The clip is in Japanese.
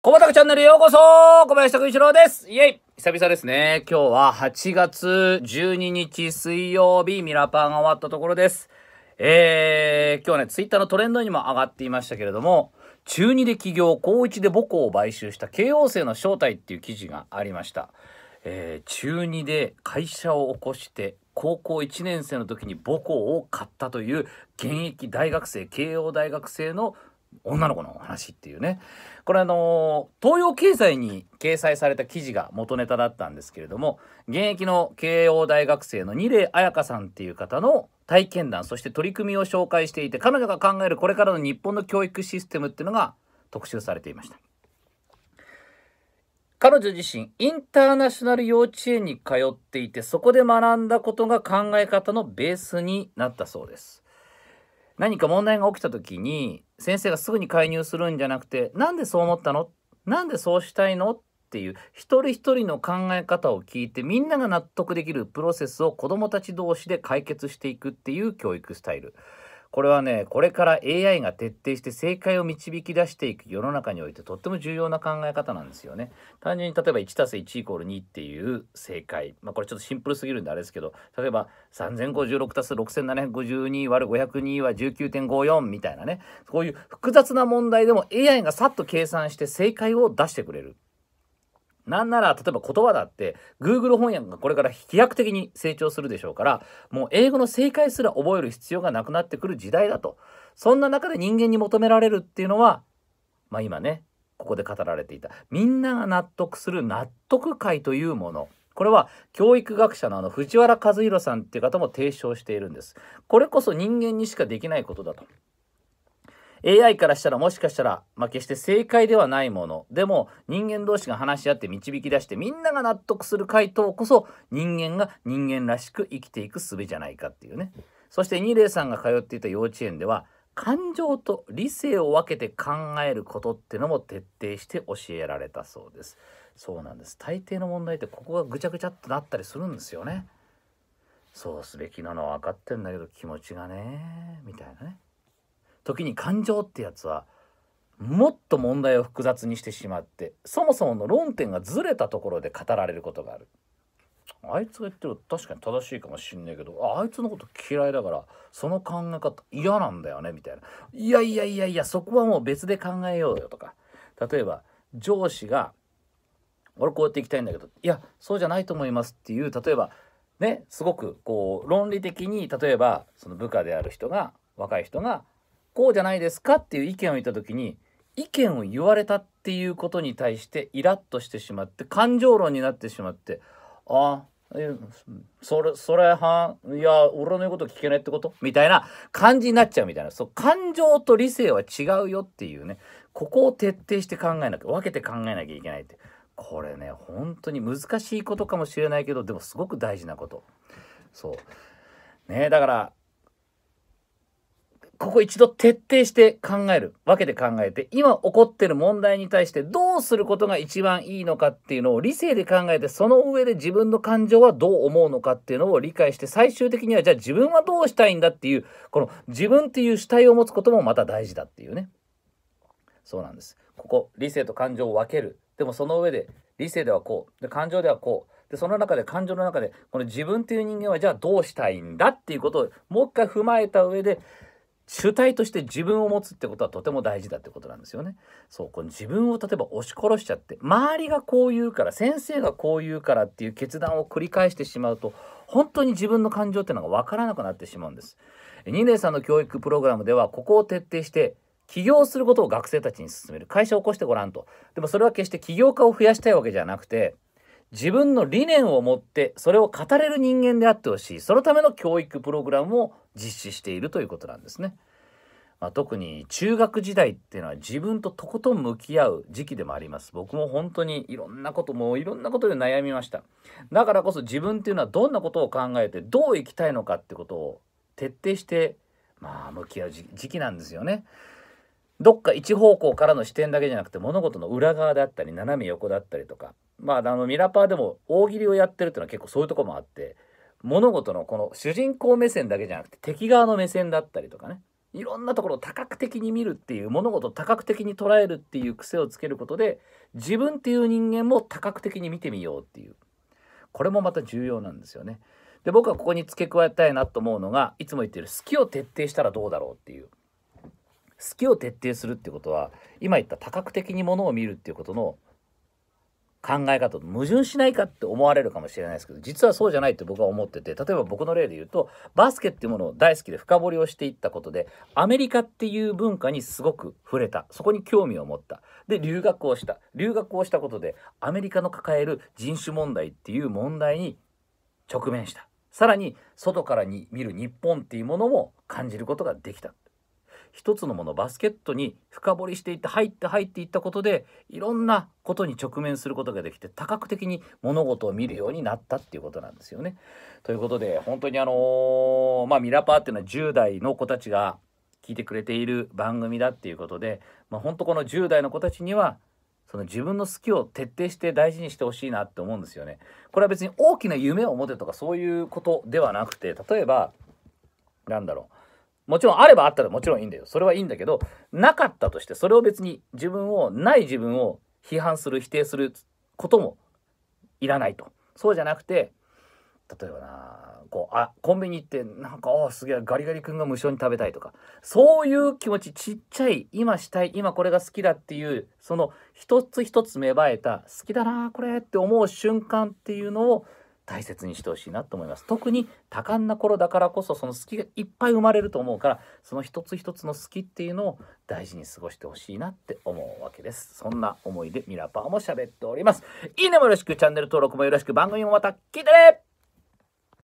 小畑チャンネルようこそ小林拓一郎ですイェイ久々ですね。今日は8月12日水曜日、ミラパンが終わったところです。えー、今日はね、ツイッターのトレンドにも上がっていましたけれども、中2で起業、高1で母校を買収した慶応生の正体っていう記事がありました。えー、中2で会社を起こして、高校1年生の時に母校を買ったという現役大学生、慶応大学生の女の子の話っていうねこれあの東洋経済に掲載された記事が元ネタだったんですけれども現役の慶応大学生の二礼彩香さんっていう方の体験談そして取り組みを紹介していて彼女が考えるこれからの日本の教育システムっていうのが特集されていました。彼女自身インターナショナル幼稚園に通っていてそこで学んだことが考え方のベースになったそうです何か問題が起きた時に先生がすぐに介入するんじゃなくてなんでそう思ったのなんでそうしたいのっていう一人一人の考え方を聞いてみんなが納得できるプロセスを子どもたち同士で解決していくっていう教育スタイル。これはねこれから AI が徹底して正解を導き出していく世の中においてとっても重要な考え方なんですよね。単純に例えば 1+1=2 っていう正解、まあ、これちょっとシンプルすぎるんであれですけど例えば 3056+6752÷502 は19.54みたいなねこういう複雑な問題でも AI がさっと計算して正解を出してくれる。なんなら、例えば言葉だって、Google 翻訳がこれから飛躍的に成長するでしょうから、もう英語の正解すら覚える必要がなくなってくる時代だと。そんな中で人間に求められるっていうのは、まあ今ね、ここで語られていた、みんなが納得する納得会というもの。これは教育学者のあの藤原和弘さんっていう方も提唱しているんです。これこそ人間にしかできないことだと。AI からしたらもしかしたら、まあ、決して正解ではないものでも人間同士が話し合って導き出してみんなが納得する回答こそ人間が人間らしく生きていく術じゃないかっていうねそして二礼さんが通っていた幼稚園では感情と理性を分けて考えることってのも徹底して教えられたそうですそうなんです大抵の問題ってここがぐちゃぐちゃっとなったりするんですよねそうすべきなのは分かってんだけど気持ちがねみたいなね時に感情ってやつはもっと問題を複雑にしてしまってそもそもの論点がずれたところで語られることがある。あいつが言ってる確かに正しいかもしんないけどあいつのこと嫌いだからその考え方嫌なんだよねみたいないやいやいやいやそこはもう別で考えようよとか例えば上司が「俺こうやっていきたいんだけどいやそうじゃないと思います」っていう例えばねすごくこう論理的に例えばその部下である人が若い人が「こうじゃないですかっていう意見を言った時に意見を言われたっていうことに対してイラッとしてしまって感情論になってしまってあそれそれはいや俺の言うこと聞けないってことみたいな感じになっちゃうみたいなそう感情と理性は違うよっていうねここを徹底して考えなきゃ分けて考えなきゃいけないってこれね本当に難しいことかもしれないけどでもすごく大事なことそうねだからここ一度徹底して考える、分けて考えて、今起こってる問題に対してどうすることが一番いいのかっていうのを理性で考えて、その上で自分の感情はどう思うのかっていうのを理解して、最終的にはじゃあ自分はどうしたいんだっていう、この自分っていう主体を持つこともまた大事だっていうね。そうなんです。ここ、理性と感情を分ける。でもその上で、理性ではこう、で感情ではこう。でその中で感情の中でこの自分という人間はじゃあどうしたいんだっていうことをもう一回踏まえた上で主体として自分を持つってことはとても大事だってことなんですよね。そうこの自分を例えば押し殺しちゃって周りがこう言うから先生がこう言うからっていう決断を繰り返してしまうと本当に自分の感情っていうのが分からなくなってしまうんです。2年さんの教育プログラムではここを徹底して起業することを学生たちに勧める会社を起こしてごらんとでもそれは決して起業家を増やしたいわけじゃなくて自分の理念を持ってそれを語れる人間であってほしいそのための教育プログラムを実施しているということなんですね。まあ、特に中学時代っていうのは自分ととことん向き合う時期でもあります僕も本当にいろんなこともういろんなことで悩みましただからこそ自分っていうのはどんなことを考えてどう生きたいのかってことを徹底してまあ向き合う時期なんですよねどっか一方向からの視点だけじゃなくて物事の裏側だったり斜め横だったりとかまああのミラパーでも大喜利をやってるっていうのは結構そういうとこもあって物事のこの主人公目線だけじゃなくて敵側の目線だったりとかねいろんなところを多角的に見るっていう物事を多角的に捉えるっていう癖をつけることで自分っていう人間も多角的に見てみようっていうこれもまた重要なんですよね。で僕はここに付け加えたいなと思うのがいつも言ってる好きを徹底したらどうだろうっていう好きを徹底するってことは今言った多角的にものを見るっていうことの考え方と矛盾しないかって思われるかもしれないですけど実はそうじゃないって僕は思ってて例えば僕の例で言うとバスケっていうものを大好きで深掘りをしていったことでアメリカっていう文化にすごく触れたそこに興味を持ったで留学をした留学をしたことでアメリカの抱える人種問題っていう問題に直面したさらに外からに見る日本っていうものも感じることができた一つのものバスケットに深掘りしていって入って入っていったことでいろんなことに直面することができて多角的に物事を見るようになったっていうことなんですよね。ということで本当にあのー、まあミラパーっていうのは10代の子たちが聞いてくれている番組だっていうことで、まあ、本当この10代の子たちにはその自分の好きを徹底して大事にしてほしいなって思うんですよね。これは別に大きな夢を持てとかそういうことではなくて例えばなんだろうもちろんあればあったらもちろんいいんだよ。それはいいんだけど、なかったとして、それを別に自分を、ない自分を批判する、否定することもいらないと。そうじゃなくて、例えばな、こう、あ、コンビニ行ってなんか、あすげえ、ガリガリ君が無償に食べたいとか、そういう気持ち、ちっちゃい、今したい、今これが好きだっていう、その一つ一つ芽生えた、好きだな、これって思う瞬間っていうのを、大切にしてほしいなと思います特に多感な頃だからこそその好きがいっぱい生まれると思うからその一つ一つの好きっていうのを大事に過ごしてほしいなって思うわけですそんな思いでミラパーも喋っておりますいいねもよろしくチャンネル登録もよろしく番組もまた聞いてね